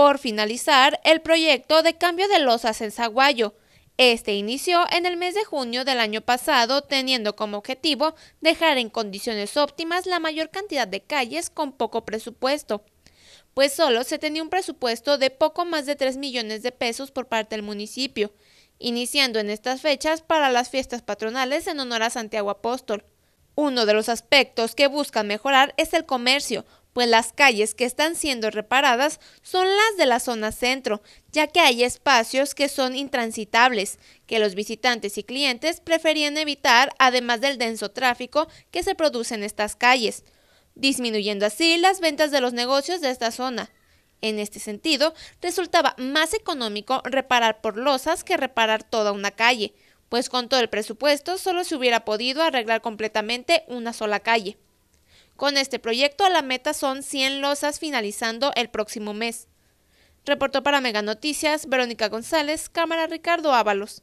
por finalizar el proyecto de cambio de losas en Zaguayo. Este inició en el mes de junio del año pasado, teniendo como objetivo dejar en condiciones óptimas la mayor cantidad de calles con poco presupuesto, pues solo se tenía un presupuesto de poco más de 3 millones de pesos por parte del municipio, iniciando en estas fechas para las fiestas patronales en honor a Santiago Apóstol. Uno de los aspectos que buscan mejorar es el comercio, pues las calles que están siendo reparadas son las de la zona centro, ya que hay espacios que son intransitables, que los visitantes y clientes preferían evitar, además del denso tráfico que se produce en estas calles, disminuyendo así las ventas de los negocios de esta zona. En este sentido, resultaba más económico reparar por losas que reparar toda una calle, pues con todo el presupuesto solo se hubiera podido arreglar completamente una sola calle. Con este proyecto la meta son 100 losas finalizando el próximo mes. Reportó para Mega Noticias Verónica González, cámara Ricardo Ábalos.